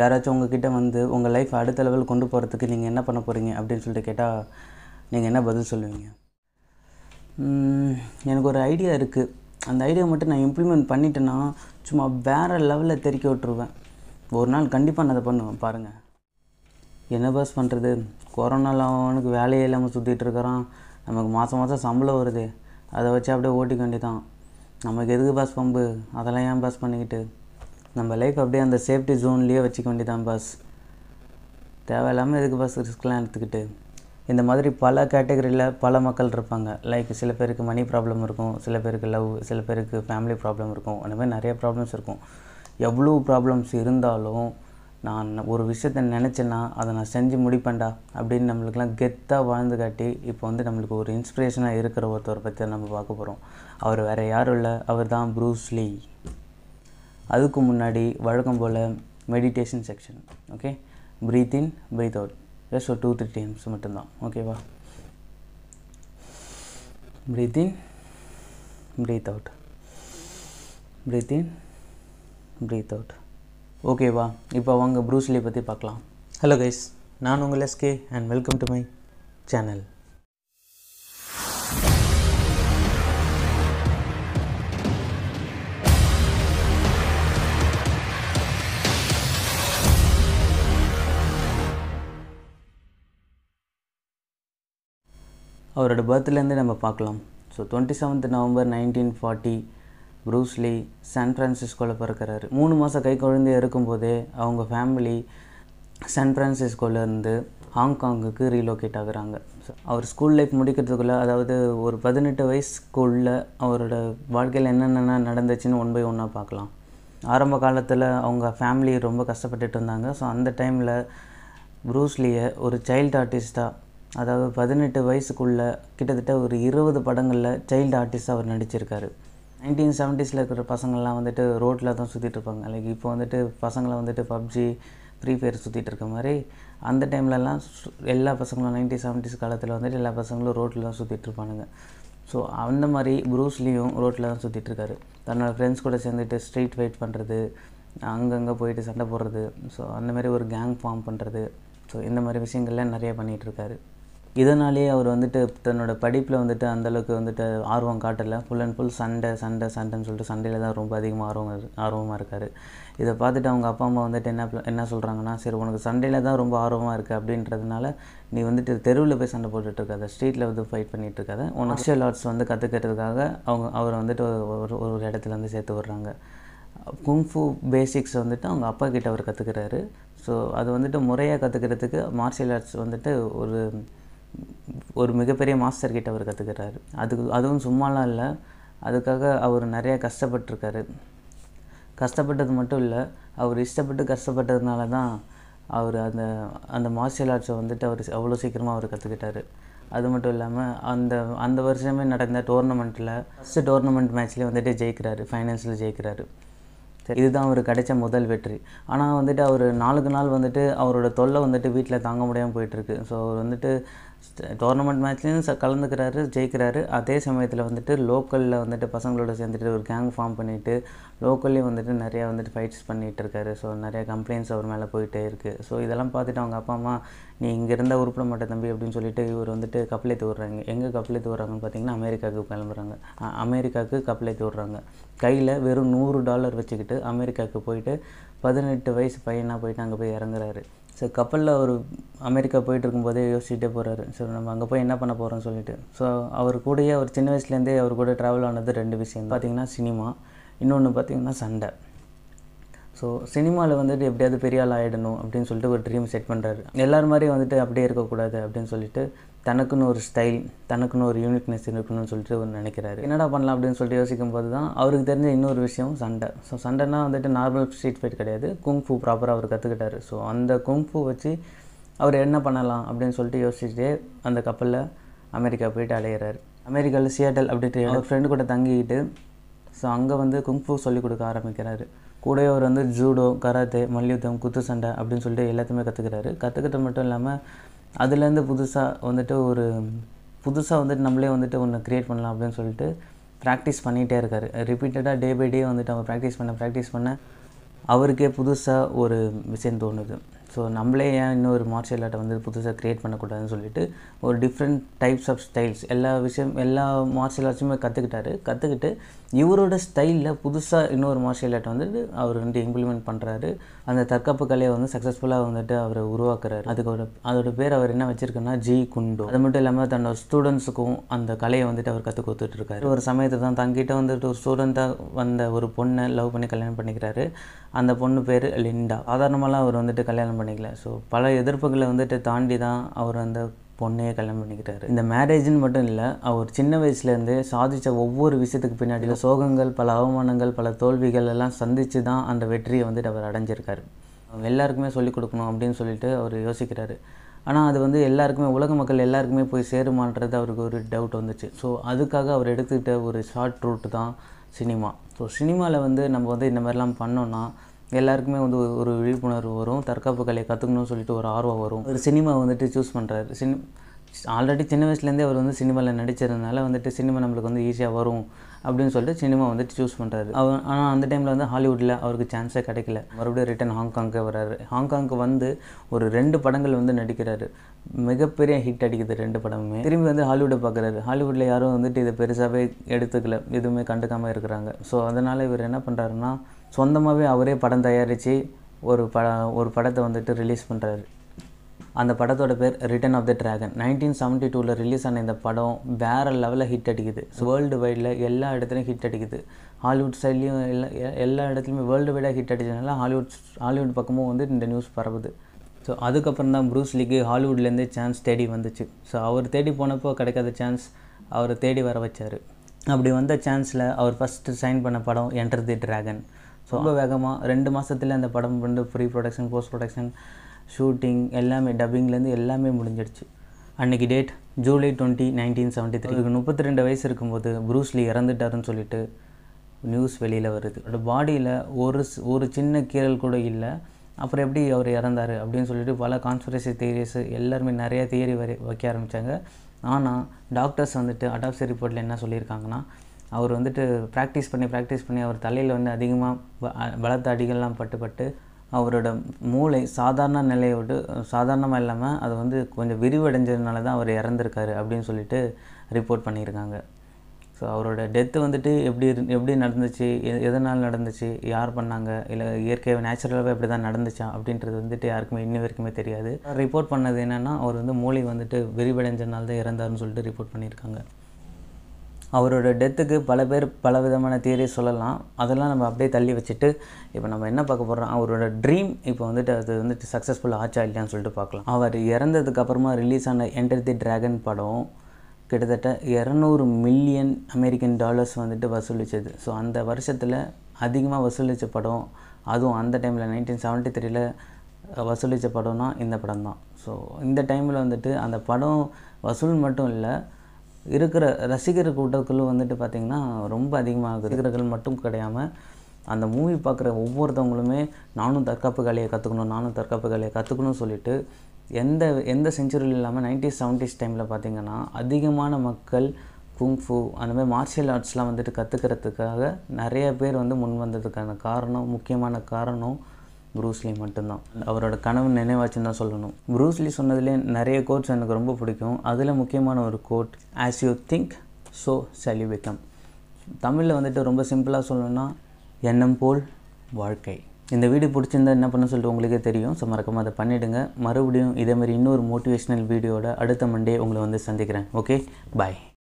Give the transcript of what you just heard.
யாராச்சும் உங்ககிட்ட வந்து உங்கள் லைஃப் அடுத்த லெவல் கொண்டு போகிறதுக்கு நீங்கள் என்ன பண்ண போகிறீங்க அப்படின்னு சொல்லிட்டு கேட்டால் நீங்கள் என்ன பதில் சொல்லுவீங்க எனக்கு ஒரு ஐடியா இருக்குது அந்த ஐடியா மட்டும் நான் இம்ப்ளிமெண்ட் பண்ணிட்டேன்னா சும்மா வேறு லெவலில் தெறிக்க விட்டுருவேன் ஒரு நாள் கண்டிப்பாக நான் அதை பண்ணுவேன் பாருங்கள் என்ன பாஸ் பண்ணுறது கொரோனாவில் அவனுக்கு வேலையே இல்லாமல் சுற்றிட்டு இருக்கிறான் நமக்கு மாதம் மாதம் சம்பளம் வருது அதை வச்சு அப்படியே ஓட்டிக்க வேண்டியதான் நமக்கு எதுக்கு பாஸ் பம்பு அதெல்லாம் ஏன் பாஸ் பண்ணிக்கிட்டு நம்ம லைஃப் அப்படியே அந்த சேஃப்டி ஜோன்லேயே வச்சுக்க வேண்டியதான் பாஸ் தேவையில்லாமல் எதுக்கு பாஸ் ரிஸ்க்லாம் எடுத்துக்கிட்டு இந்த மாதிரி பல கேட்டகரியில் பல மக்கள் இருப்பாங்க லைக் சில பேருக்கு மணி ப்ராப்ளம் இருக்கும் சில பேருக்கு லவ் சில பேருக்கு ஃபேமிலி ப்ராப்ளம் இருக்கும் அந்த மாதிரி நிறைய ப்ராப்ளம்ஸ் இருக்கும் எவ்வளோ ப்ராப்ளம்ஸ் இருந்தாலும் நான் ஒரு விஷயத்த நினச்சேன்னா அதை நான் செஞ்சு முடிப்பேன்டா அப்படின்னு நம்மளுக்குலாம் கெத்தாக வாழ்ந்து காட்டி இப்போ வந்து நம்மளுக்கு ஒரு இன்ஸ்பிரேஷனாக இருக்கிற ஒருத்தர் பற்றி நம்ம பார்க்க போகிறோம் அவர் வேறு யாரும் இல்லை அவர் தான் ப்ரூஸ்லி அதுக்கு முன்னாடி வழக்கம் போல் meditation section okay breathe in breathe out just ஒரு டூ த்ரீ டைம்ஸ் மட்டும்தான் ஓகேவா breathe in breathe out breathe in breathe out ஓகேவா இப்போ அவங்க ப்ரூஸ்லி பற்றி பார்க்கலாம் ஹலோ கைஸ் நான் உங்கள் SK and welcome to my channel அவரோட பர்த்லேருந்து நம்ம பார்க்கலாம் so twenty seventh November nineteen forty Bruce Lee San ஃப்ரான்சிஸ்கோவில் பிறக்கிறாரு மூணு மாதம் கை குழந்தை இருக்கும்போதே அவங்க ஃபேமிலி சான் ஃப்ரான்சிஸ்கோலேருந்து ஹாங்காங்குக்கு ரீலோகேட் ஆகுறாங்க அவர் ஸ்கூல் லைஃப் முடிக்கிறதுக்குள்ளே அதாவது ஒரு பதினெட்டு வயசுக்குள்ள அவரோட வாழ்க்கையில் என்னென்ன நடந்துச்சுன்னு ஒன் பை ஒன்றா பார்க்கலாம் ஆரம்ப காலத்தில் அவங்க ஃபேமிலி ரொம்ப கஷ்டப்பட்டுட்டு இருந்தாங்க ஸோ அந்த டைமில் ப்ரூஸ்லியை ஒரு சைல்டு ஆர்டிஸ்ட்டாக அதாவது பதினெட்டு வயசுக்குள்ளே கிட்டத்தட்ட ஒரு இருபது படங்களில் சைல்டு ஆர்டிஸ்ட் அவர் நடிச்சிருக்காரு நைன்டீன் செவன்டிஸில் இருக்கிற பசங்கள்லாம் வந்துட்டு ரோட்டில் தான் சுற்றிட்டு இருப்பாங்க லைக் இப்போ வந்துட்டு பசங்களை வந்துட்டு பப்ஜி ஃப்ரீ ஃபயர் சுற்றிட்டு இருக்க மாதிரி அந்த டைம்லலாம் எல்லா பசங்களும் நைன்டீன் செவன்டிஸ் காலத்தில் வந்துட்டு எல்லா பசங்களும் ரோட்டில் தான் சுற்றிட்டு இருப்பானுங்க ஸோ அந்த மாதிரி ப்ரூஸ்லேயும் ரோட்டில் தான் சுற்றிட்டுருக்காரு தன்னோட ஃப்ரெண்ட்ஸ் கூட சேர்ந்துட்டு ஸ்ட்ரீட் வெயிட் பண்ணுறது அங்கங்கே போயிட்டு சண்டை போடுறது ஸோ அந்த மாதிரி ஒரு கேங் ஃபார்ம் பண்ணுறது ஸோ இந்த மாதிரி விஷயங்கள்லாம் நிறைய பண்ணிகிட்ருக்காரு இதனாலேயே அவர் வந்துட்டு தன்னோட படிப்பில் வந்துட்டு அந்தளவுக்கு வந்துட்டு ஆர்வம் காட்டலை ஃபுல் அண்ட் ஃபுல் சண்டை சண்டை சண்டைன்னு சொல்லிட்டு சண்டையில் தான் ரொம்ப அதிகமாக ஆர்வம் ஆர்வமாக இருக்கார் இதை பார்த்துட்டு அவங்க அப்பா அம்மா வந்துட்டு என்ன என்ன சொல்கிறாங்கன்னா சரி உனக்கு சண்டையில் தான் ரொம்ப ஆர்வமாக இருக்குது அப்படின்றதுனால நீ வந்துட்டு தெருவில் போய் சண்டை போட்டுட்ருக்காத ஸ்ட்ரீட்டில் வந்து ஃபைட் பண்ணிகிட்ருக்காத உன் மார்ஷியல் ஆர்ட்ஸ் வந்து கற்றுக்கிறதுக்காக அவங்க அவரை வந்துட்டு ஒரு ஒரு இடத்துல வந்து சேர்த்து விட்றாங்க குங்ஃபு பேசிக்ஸ் வந்துட்டு அவங்க அப்பா கிட்ட அவர் கற்றுக்கிறாரு ஸோ அது வந்துட்டு முறையாக கற்றுக்கிறதுக்கு மார்ஷியல் ஆர்ட்ஸ் வந்துட்டு ஒரு ஒரு மிகப்பெரிய மாஸ்டர்கிட்ட அவர் கற்றுக்கிறாரு அதுக்கு அதுவும் சும்மாலாம் இல்லை அதுக்காக அவர் நிறையா கஷ்டப்பட்டிருக்காரு கஷ்டப்பட்டது மட்டும் இல்லை அவர் இஷ்டப்பட்டு கஷ்டப்பட்டதுனால தான் அவர் அந்த அந்த மார்ஷியல் ஆர்ட்ஸை வந்துட்டு அவர் அவ்வளோ சீக்கிரமாக அவர் கற்றுக்கிட்டாரு அது மட்டும் இல்லாமல் அந்த அந்த வருஷமே நடந்த டோர்னமெண்ட்டில் ஃபஸ்ட்டு டோர்னமெண்ட் மேட்ச்லேயே வந்துட்டு ஜெயிக்கிறாரு ஃபைனல்ஸில் ஜெயிக்கிறாரு இதுதான் அவர் கிடைச்ச முதல் வெற்றி ஆனால் வந்துட்டு அவர் நாளுக்கு நாள் வந்துட்டு அவரோட தொல்லை வந்துட்டு வீட்டில் தாங்க முடியாமல் போயிட்டுருக்கு ஸோ அவர் வந்துட்டு டோர்னமெண்ட் மேட்ச்லேயும் கலந்துக்கிறாரு ஜெயிக்கிறாரு அதே சமயத்தில் வந்துட்டு லோக்கலில் வந்துட்டு பசங்களோட சேர்ந்துட்டு ஒரு கேங் ஃபார்ம் பண்ணிவிட்டு லோக்கல்லையும் வந்துட்டு நிறையா வந்துட்டு ஃபைட்ஸ் பண்ணிகிட்டு இருக்காரு ஸோ நிறையா கம்ப்ளைண்ட்ஸ் அவர் மேலே போயிட்டே இருக்குது ஸோ இதெல்லாம் பார்த்துட்டு அவங்க அப்பா அம்மா நீ இங்கே இருந்தால் உருப்பிட மாட்டேன் தம்பி அப்படின்னு சொல்லிட்டு இவர் வந்துட்டு கப்பலை தூடுறாங்க எங்கே கப்பலை தூடுறாங்கன்னு பார்த்தீங்கன்னா அமெரிக்காவுக்கு கிளம்புறாங்க அமெரிக்காவுக்கு கப்பலை தூடுறாங்க கையில் வெறும் நூறு டாலர் வச்சுக்கிட்டு அமெரிக்காவுக்கு போயிட்டு பதினெட்டு வயசு பையனாக போயிட்டு அங்கே போய் இறங்குறாரு ஸோ கப்பலில் அவர் அமெரிக்கா போயிட்டுருக்கும்போதே யோசிச்சுட்டே போகிறாரு ஸோ நம்ம அங்கே போய் என்ன பண்ண போகிறோம்னு சொல்லிட்டு ஸோ அவர் கூடயே அவர் சின்ன வயசுலேருந்தே அவர் கூட ட்ராவல் ஆனது ரெண்டு விஷயம் பார்த்திங்கன்னா சினிமா இன்னொன்று பார்த்திங்கன்னா சண்டை ஸோ சினிமாவில் வந்துட்டு எப்படியாவது பெரிய ஆள் ஆகிடணும் அப்படின்னு சொல்லிட்டு ஒரு ட்ரீம் செட் பண்ணுறாரு எல்லார் மாதிரி வந்துட்டு அப்படியே இருக்கக்கூடாது அப்படின்னு சொல்லிட்டு தனக்குன்னு ஒரு ஸ்டைல் தனக்குன்னு ஒரு யூனிக்னஸ் இருக்கணும்னு சொல்லிட்டு ஒரு நினைக்கிறாரு என்னடா பண்ணலாம் அப்படின்னு சொல்லிட்டு யோசிக்கும் போது தான் அவருக்கு தெரிஞ்ச இன்னொரு விஷயம் சண்டை ஸோ சண்டைனா வந்துட்டு நார்மல் ஸ்ட்ரீட் ஃபைட் கிடையாது குங்ஃபு ப்ராப்பராக அவர் கற்றுக்கிட்டாரு ஸோ அந்த குங்ஃபு வச்சு அவர் என்ன பண்ணலாம் அப்படின்னு சொல்லிட்டு யோசிச்சுட்டே அந்த கப்பலில் அமெரிக்கா போயிட்டு அலையிறாரு அமெரிக்காவில் சியாட்டல் அப்படின்ட்டு என் ஃப்ரெண்டு கூட தங்கிக்கிட்டு ஸோ அங்கே வந்து குங்ஃபு சொல்லிக் கொடுக்க ஆரம்பிக்கிறாரு கூட அவர் வந்து ஜூடோ கராத்தே மல்யுத்தம் குத்து சண்டை அப்படின்னு சொல்லிட்டு எல்லாத்தையுமே கற்றுக்கிறாரு கற்றுக்கிட்ட மட்டும் இல்லாமல் அதுலேருந்து புதுசாக வந்துட்டு ஒரு புதுசாக வந்துட்டு நம்மளே வந்துட்டு ஒன்று க்ரியேட் பண்ணலாம் அப்படின்னு சொல்லிட்டு ப்ராக்டிஸ் பண்ணிகிட்டே இருக்கார் ரிப்பீட்டடாக டே பை டே வந்துட்டு அவர் ப்ராக்டிஸ் பண்ண ப்ராக்டிஸ் பண்ண அவருக்கே புதுசாக ஒரு விஷயம் தோணுது ஸோ நம்மளே ஏன் இன்னொரு மார்ஷியல் ஆர்ட்டை வந்து புதுசாக க்ரியேட் பண்ணக்கூடாதுன்னு சொல்லிட்டு ஒரு டிஃப்ரெண்ட் டைப்ஸ் ஆஃப் ஸ்டைல்ஸ் எல்லா விஷயம் எல்லா மார்ஷியல் ஆர்ட்ஸுமே கற்றுக்கிட்டாரு கற்றுக்கிட்டு இவரோட ஸ்டைலில் புதுசாக இன்னொரு மார்ஷியல் ஆர்ட் வந்துட்டு அவர் வந்து இம்ப்ளிமெண்ட் பண்ணுறாரு அந்த தற்காப்பு கலையை வந்து சக்ஸஸ்ஃபுல்லாக வந்துட்டு அவர் உருவாக்குறாரு அதுக்கோட அதோட பேர் அவர் என்ன வச்சுருக்குன்னா ஜி குண்டோ அது மட்டும் இல்லாமல் தன்னோட ஸ்டூடெண்ட்ஸுக்கும் அந்த கலையை வந்துட்டு அவர் கற்றுக் கொடுத்துட்ருக்காரு ஒரு சமயத்தில் தான் தங்கிட்ட வந்துட்டு ஒரு ஸ்டூடெண்ட்டாக வந்த ஒரு பொண்ணை லவ் பண்ணி கல்யாணம் பண்ணிக்கிறாரு அந்த பொண்ணு பேர் லிண்டா சாதாரணமாலாம் அவர் வந்துட்டு கல்யாணம் பண்ணிக்கல ஸோ பல எதிர்ப்புகளை வந்துட்டு தாண்டி தான் அவர் அந்த பொண்ணையே கல்யாணம் பண்ணிக்கிட்டாரு இந்த மேரேஜ்னு மட்டும் இல்லை அவர் சின்ன வயசுலேருந்து சாதித்த ஒவ்வொரு விஷயத்துக்கு பின்னாடியில் சோகங்கள் பல அவமானங்கள் பல தோல்விகள் எல்லாம் சந்தித்து தான் அந்த வெற்றியை வந்துட்டு அவர் அடைஞ்சிருக்காரு எல்லாருக்குமே சொல்லிக் கொடுக்கணும் அப்படின்னு சொல்லிட்டு அவர் யோசிக்கிறாரு ஆனால் அது வந்து எல்லாருக்குமே உலக மக்கள் எல்லாருக்குமே போய் சேருமான்றது அவருக்கு ஒரு டவுட் வந்துச்சு ஸோ அதுக்காக அவர் எடுத்துக்கிட்ட ஒரு ஷார்ட் ரூட் தான் சினிமா ஸோ சினிமாவில் வந்து நம்ம வந்து இந்த மாதிரிலாம் பண்ணோன்னா எல்லாருக்குமே வந்து ஒரு விழிப்புணர்வு வரும் தற்காப்பு கலையை கற்றுக்கணும்னு சொல்லிட்டு ஒரு ஆர்வம் வரும் ஒரு சினிமா வந்துட்டு சூஸ் பண்ணுறாரு சினி ஆல்ரெடி சின்ன வயசுலேருந்தே அவர் வந்து சினிமாவில் நடிச்சிருந்தனால வந்துட்டு சினிமா நம்மளுக்கு வந்து ஈஸியாக வரும் அப்படின்னு சொல்லிட்டு சினிமா வந்துட்டு சூஸ் பண்ணுறாரு அவர் ஆனால் அந்த டைமில் வந்து ஹாலிவுட்டில் அவருக்கு சான்ஸே கிடைக்கல மறுபடியும் ரிட்டன் ஹாங்காங்க்கு வர்றாரு ஹாங்காங்க்கு வந்து ஒரு ரெண்டு படங்கள் வந்து நடிக்கிறாரு மிகப்பெரிய ஹிட் அடிக்குது ரெண்டு படமுமே திரும்பி வந்து ஹாலிவுட்டை பார்க்குறாரு ஹாலிவுட்டில் யாரும் வந்துட்டு இதை பெருசாகவே எடுத்துக்கல எதுவுமே கண்டுக்காமல் இருக்கிறாங்க ஸோ அதனால் இவர் என்ன பண்ணுறாருன்னா சொந்தமாகவே அவரே படம் தயாரித்து ஒரு பட ஒரு படத்தை வந்துட்டு ரிலீஸ் பண்ணுறாரு அந்த படத்தோட பேர் return of the dragon nineteen seventy டூவில் ரிலீஸ் ஆன இந்த படம் வேறு லெவலில் ஹிட் அடிக்குது வேர்ல்டு வைடில் எல்லா இடத்துலையும் ஹிட் அடிக்குது ஹாலிவுட் சைட்லேயும் எல்லா எல்லா இடத்துலையுமே வேர்ல்டு வைடாக ஹிட் அடிச்சதுனால ஹாலிவுட் ஹாலிவுட் பக்கமும் வந்து இந்த நியூஸ் பரவுது ஸோ அதுக்கப்புறம் தான் ப்ரூஸ்லிக்கு ஹாலிவுட்லேருந்து சான்ஸ் தேடி வந்துச்சு ஸோ அவர் தேடி போனப்போ கிடைக்காத சான்ஸ் அவர் தேடி வர வச்சார் அப்படி வந்த சான்ஸில் அவர் ஃபஸ்ட்டு சைன் பண்ண படம் என்டர் தி ட்ராகன் ரொம்ப வேகமாக ரெண்டு மாதத்தில் அந்த படம் வந்து pre production post production shooting எல்லாமே டப்பிங்லேருந்து எல்லாமே முடிஞ்சிடுச்சு அன்றைக்கி date July twenty nineteen seventy three இதுக்கு முப்பத்தி ரெண்டு வயசு இருக்கும்போது ப்ரூஸ்லி இறந்துட்டாருன்னு சொல்லிட்டு நியூஸ் வெளியில் வருது அவரோட பாடியில் ஒரு ஒரு சின்ன கீரல் கூட இல்லை அப்புறம் எப்படி அவர் இறந்தார் அப்படின்னு சொல்லிட்டு பல கான்ஸ்பிரசி தியரிஸ் எல்லாருமே நிறையா தியரி வரை வைக்க ஆரம்பித்தாங்க ஆனால் டாக்டர்ஸ் வந்துட்டு அடாப்சி ரிப்போர்ட்டில் என்ன சொல்லியிருக்காங்கன்னா அவர் வந்துட்டு ப்ராக்டிஸ் பண்ணி ப்ராக்டிஸ் பண்ணி அவர் தலையில் வந்து அதிகமாக பலத்த அடிகள்லாம் பட்டுப்பட்டு அவரோட மூளை சாதாரண நிலையை விட்டு சாதாரணமாக இல்லாமல் அது வந்து கொஞ்சம் விரிவடைஞ்சதுனால தான் அவர் இறந்துருக்காரு அப்படின்னு சொல்லிட்டு ரிப்போர்ட் பண்ணியிருக்காங்க ஸோ அவரோட டெத்து வந்துட்டு எப்படி எப்படி நடந்துச்சு எதனால் நடந்துச்சு யார் பண்ணாங்க இல்லை இயற்கையாக நேச்சுரலாகவே எப்படி தான் நடந்துச்சா அப்படின்றது வந்துட்டு யாருக்குமே இன்ன வரைக்குமே தெரியாது ரிப்போர்ட் பண்ணது என்னென்னா அவர் வந்து மூளை வந்துட்டு விரிவடைஞ்சதுனால தான் இறந்தாருன்னு சொல்லிட்டு ரிப்போர்ட் பண்ணியிருக்காங்க அவரோட டெத்துக்கு பல பேர் பல விதமான தியரி சொல்லலாம் அதெல்லாம் நம்ம அப்படியே தள்ளி வச்சுட்டு இப்போ நம்ம என்ன பார்க்க போகிறோம் அவரோட ட்ரீம் இப்போ வந்துட்டு அது வந்துட்டு சக்ஸஸ்ஃபுல் ஆச்சா இல்லையான்னு சொல்லிட்டு பார்க்கலாம் அவர் இறந்ததுக்கு அப்புறமா ரிலீஸ் ஆன என்டர் தி ட்ராகன் படம் கிட்டத்தட்ட இரநூறு மில்லியன் அமெரிக்கன் டாலர்ஸ் வந்துட்டு வசூலித்தது ஸோ அந்த வருஷத்தில் அதிகமாக வசூலித்த படம் அதுவும் அந்த டைமில் நைன்டீன் செவன்ட்டி த்ரீல வசூலித்த படம்னா இந்த படம் தான் ஸோ இந்த டைமில் வந்துட்டு அந்த படம் வசூல் மட்டும் இல்லை இருக்கிற ரசிகர் கூட்டத்துக்குள்ள வந்துட்டு பார்த்திங்கன்னா ரொம்ப அதிகமாக ரசிகர்கள் மட்டும் கிடையாமல் அந்த மூவி பார்க்குற ஒவ்வொருத்தவங்களுமே நானும் தற்காப்பு கலையை கற்றுக்கணும் நானும் தற்காப்பு கலையை கற்றுக்கணும்னு சொல்லிட்டு எந்த எந்த செஞ்சுரியில் இல்லாமல் நைன்டீஸ் செவன்டீஸ் டைமில் பார்த்திங்கன்னா அதிகமான மக்கள் குங்ஃபு அந்த மாதிரி மார்ஷியல் ஆர்ட்ஸ்லாம் வந்துட்டு கற்றுக்கிறதுக்காக நிறைய பேர் வந்து முன் வந்ததுக்கான காரணம் முக்கியமான காரணம் ப்ரூஸ்லி மட்டும்தான் அவரோட கனவு நினைவாச்சுன்னு தான் சொல்லணும் ப்ரூஸ்லி சொன்னதுலேயே நிறைய கோட்ஸ் எனக்கு ரொம்ப பிடிக்கும் அதில் முக்கியமான ஒரு quote as you think so சலி விக்கம் தமிழில் வந்துட்டு ரொம்ப சிம்பிளாக சொல்லணும்னா எண்ணம் போல் வாழ்க்கை இந்த வீடியோ பிடிச்சிருந்தா என்ன பண்ண சொல்லிட்டு உங்களுக்கே தெரியும் ஸோ மறக்காமல் அதை பண்ணிவிடுங்க மறுபடியும் இதே மாதிரி இன்னொரு மோட்டிவேஷ்னல் வீடியோட அடுத்த மண்டே உங்களை வந்து சந்திக்கிறேன் ஓகே பாய்